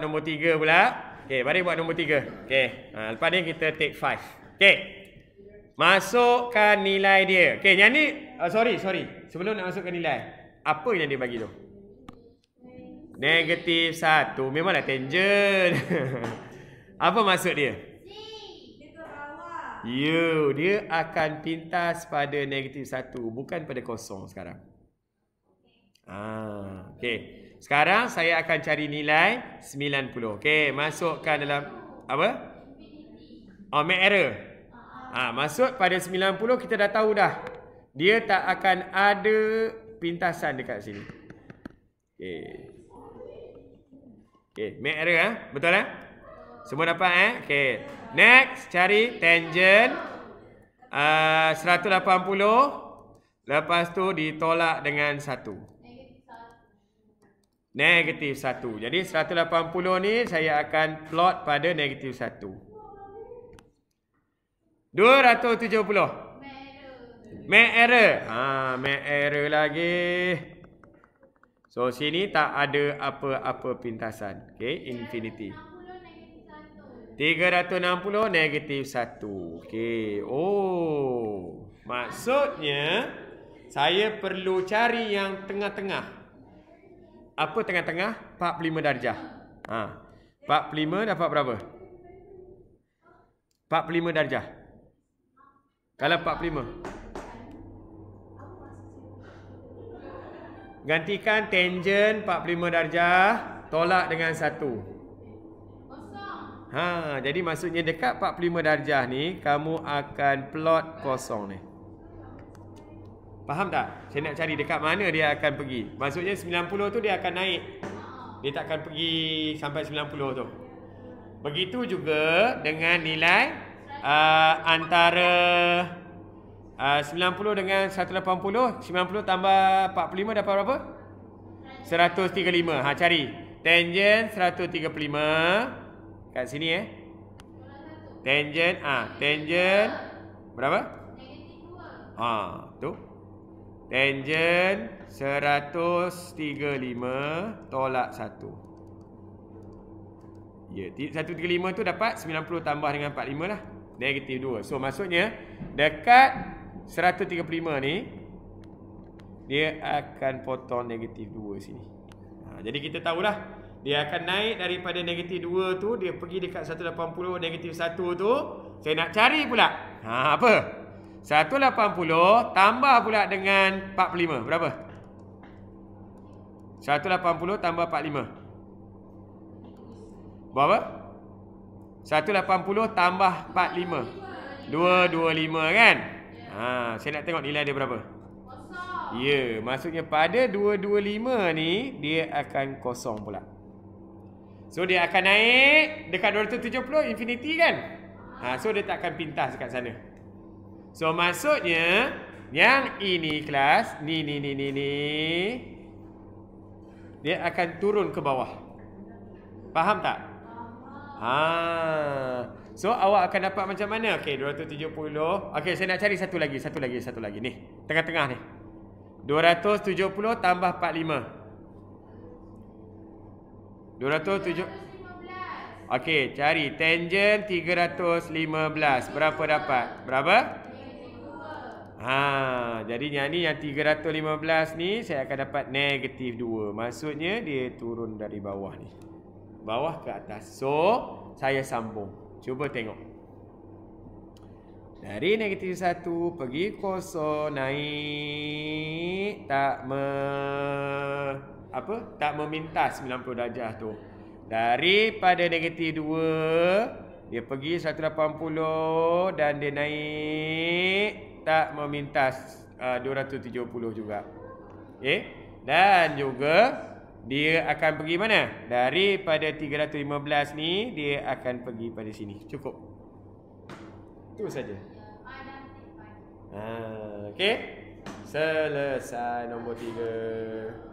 Nombor tiga pula. Okey, mari buat nombor tiga. Okey. Ha, lepas ni kita take five. Okey. Masukkan nilai dia. Okey, yang ni. Uh, sorry, sorry. Sebelum nak masukkan nilai. Apa yang dia bagi tu? Negatif satu. Memanglah tangent. apa maksud dia? You, ya, dia akan pintas pada negatif satu. Bukan pada kosong sekarang. Ah, Okey. Sekarang saya akan cari nilai 90. Okey, masukkan dalam apa? Oh, make error. Ah, ha, masuk pada 90 kita dah tahu dah. Dia tak akan ada pintasan dekat sini. Okey. Okey, make error ah. Ha? Betul ah? Ha? Semua dapat eh? Okey. Next, cari tangent ah, uh, 180 lepas tu ditolak dengan satu negatif 1. Jadi 180 ni saya akan plot pada negatif 1. 270. Mac error. Ha, Mac error lagi. So sini tak ada apa-apa pintasan. Okay, infinity. 360 negatif 1. Okay. Oh. Maksudnya, saya perlu cari yang tengah-tengah apa tengah-tengah 45 darjah. Ha. 45 dapat berapa? 45 darjah. Kalau 45. Gantikan tangent 45 darjah tolak dengan 1. Ha, jadi maksudnya dekat 45 darjah ni kamu akan plot kosong ni. Faham tak? Saya nak cari dekat mana dia akan pergi. Maksudnya 90 tu dia akan naik. Dia tak akan pergi sampai 90 tu. Begitu juga dengan nilai uh, antara uh, 90 dengan 180. 90 tambah 45 dapat berapa? 135. Ha, cari. Tangen 135. Kat sini eh. Tangen. Ah, ha, tangen. Berapa? Negatif 2. Ha, tu. Tu. Tangent 135 tolak 1. Ya, 135 tu dapat 90 tambah dengan 45 lah. Negatif 2. So, maksudnya dekat 135 ni, dia akan potong negatif 2 sini. Ha, jadi, kita tahulah. Dia akan naik daripada negatif 2 tu, dia pergi dekat 180, negatif 1 tu. Saya nak cari pula. Ha, apa? Apa? 180 tambah pula dengan 45. Berapa? 180 tambah 45. Berapa? 180 tambah 45. 225 kan? Ha, saya nak tengok nilai dia berapa. Kosong. Ya, maksudnya pada 225 ni dia akan kosong pula. So dia akan naik dekat 270 infinity kan? Ha, so dia tak akan pintas dekat sana. So maksudnya yang ini kelas ni ni ni ni ni dia akan turun ke bawah. Faham tak? Ha. So awak akan dapat macam mana? Okey 270. Okey saya nak cari satu lagi, satu lagi, satu lagi ni. Tengah-tengah ni. 270 tambah 45. 270 Okey, cari tangent 315. Berapa dapat? Berapa? Ha, jadi yang ni yang 315 ni saya akan dapat negatif 2. Maksudnya dia turun dari bawah ni. Bawah ke atas. So, saya sambung. Cuba tengok. Dari negatif 1 pergi kosong naik tak me apa? Tak memintas 90 darjah tu. Daripada negatif 2 dia pergi 180 dan dia naik tak memintas uh, 270 juga. Okey. Eh? Dan juga dia akan pergi mana? Daripada 315 ni dia akan pergi pada sini. Cukup. Tu saja. Ha, okey. Selesai nombor 3.